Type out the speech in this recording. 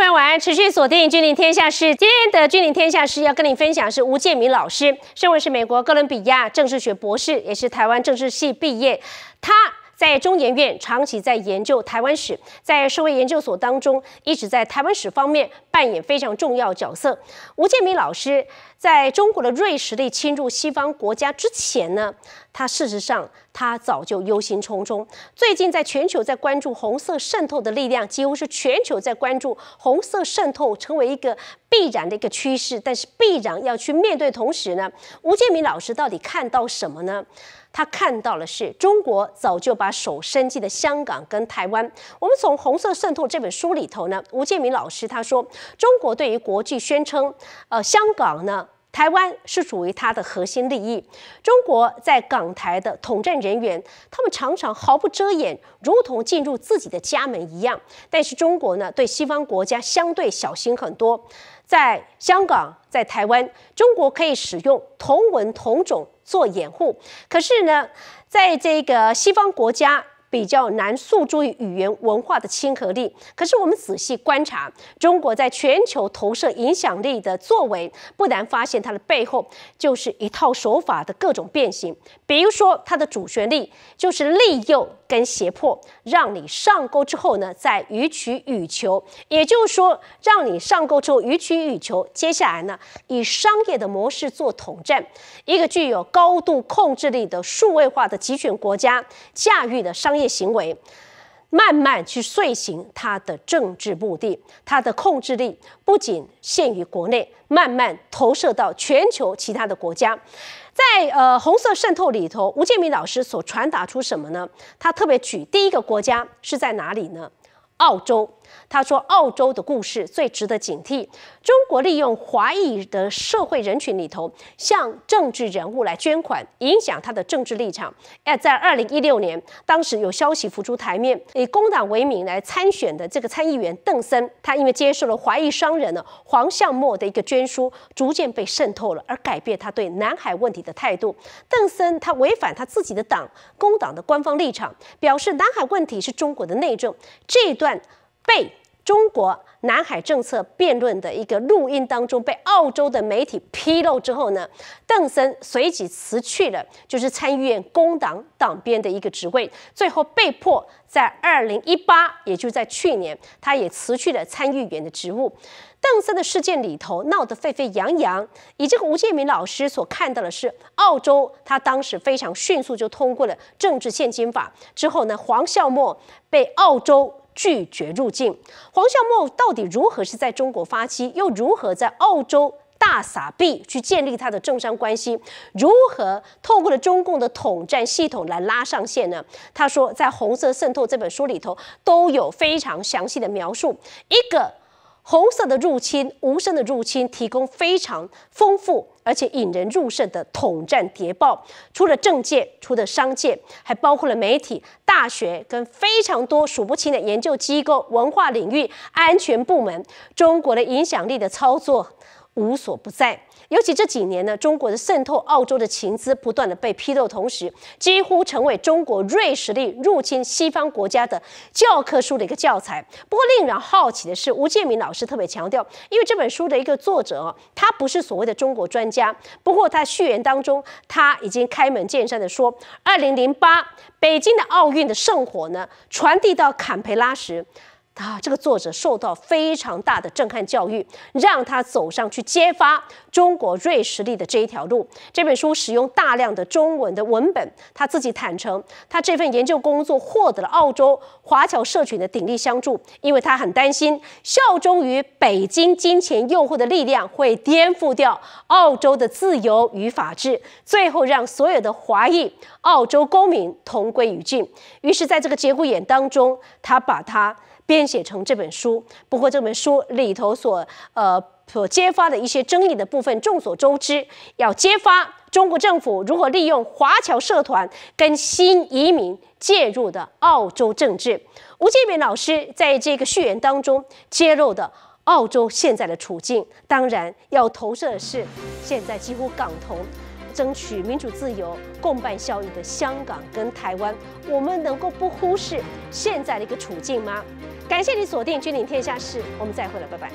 各位晚安，持续锁定《君临天下事》，今天的《君临天下事》要跟你分享是吴建民老师，身为是美国哥伦比亚政治学博士，也是台湾政治系毕业，他。在中研院长期在研究台湾史，在社会研究所当中，一直在台湾史方面扮演非常重要角色。吴建民老师在中国的锐实力侵入西方国家之前呢，他事实上他早就忧心忡忡。最近在全球在关注红色渗透的力量，几乎是全球在关注红色渗透成为一个。必然的一个趋势，但是必然要去面对。同时呢，吴建明老师到底看到什么呢？他看到了是中国早就把手伸进了香港跟台湾。我们从《红色渗透》这本书里头呢，吴建明老师他说，中国对于国际宣称，呃，香港呢、台湾是属于它的核心利益。中国在港台的统战人员，他们常常毫不遮掩，如同进入自己的家门一样。但是中国呢，对西方国家相对小心很多。在香港，在台湾，中国可以使用同文同种做掩护，可是呢，在这个西方国家。比较难诉诸于语言文化的亲和力，可是我们仔细观察中国在全球投射影响力的作为，不难发现它的背后就是一套手法的各种变形。比如说，它的主旋律就是利诱跟胁迫，让你上钩之后呢，再予取予求。也就是说，让你上钩之后予取予求，接下来呢，以商业的模式做统战，一个具有高度控制力的数位化的集权国家驾驭的商业。行为慢慢去遂行他的政治目的，他的控制力不仅限于国内，慢慢投射到全球其他的国家。在呃红色渗透里头，吴建民老师所传达出什么呢？他特别举第一个国家是在哪里呢？澳洲，他说澳洲的故事最值得警惕。中国利用华裔的社会人群里头，向政治人物来捐款，影响他的政治立场。哎，在二零一六年，当时有消息浮出台面，以工党为名来参选的这个参议员邓森，他因为接受了华裔商人呢黄向默的一个捐书，逐渐被渗透了，而改变他对南海问题的态度。邓森他违反他自己的党工党的官方立场，表示南海问题是中国的内政。这段。被中国南海政策辩论的一个录音当中被澳洲的媒体披露之后呢，邓森随即辞去了就是参议院工党党鞭的一个职位，最后被迫在二零一八，也就在去年，他也辞去了参议员的职务。邓森的事件里头闹得沸沸扬扬，以这个吴建民老师所看到的是，澳洲他当时非常迅速就通过了政治现金法，之后呢，黄孝莫被澳洲。拒绝入境，黄孝茂到底如何是在中国发迹，又如何在澳洲大撒币去建立他的政商关系，如何透过了中共的统战系统来拉上线呢？他说，在《红色渗透》这本书里头都有非常详细的描述，一个。红色的入侵，无声的入侵，提供非常丰富而且引人入胜的统战谍报。除了政界，除了商界，还包括了媒体、大学跟非常多数不清的研究机构、文化领域、安全部门，中国的影响力的操作。无所不在，尤其这几年呢，中国的渗透，澳洲的情资不断的被披露，同时几乎成为中国锐实力入侵西方国家的教科书的一个教材。不过，令人好奇的是，吴建民老师特别强调，因为这本书的一个作者，他不是所谓的中国专家。不过，他序言当中，他已经开门见山的说，二零零八北京的奥运的圣火呢，传递到坎培拉时。啊，这个作者受到非常大的震撼教育，让他走上去揭发中国瑞士力的这一条路。这本书使用大量的中文的文本，他自己坦诚，他这份研究工作获得了澳洲华侨社群的鼎力相助，因为他很担心效忠于北京金钱诱惑的力量会颠覆掉澳洲的自由与法治，最后让所有的华裔澳洲公民同归于尽。于是，在这个节骨眼当中，他把他。编写成这本书，不过这本书里头所呃所揭发的一些争议的部分，众所周知，要揭发中国政府如何利用华侨社团跟新移民介入的澳洲政治。吴建明老师在这个序言当中揭露的澳洲现在的处境，当然要投射的是现在几乎港同。争取民主自由、共办效益的香港跟台湾，我们能够不忽视现在的一个处境吗？感谢你锁定《君临天下事》，我们再会了，拜拜。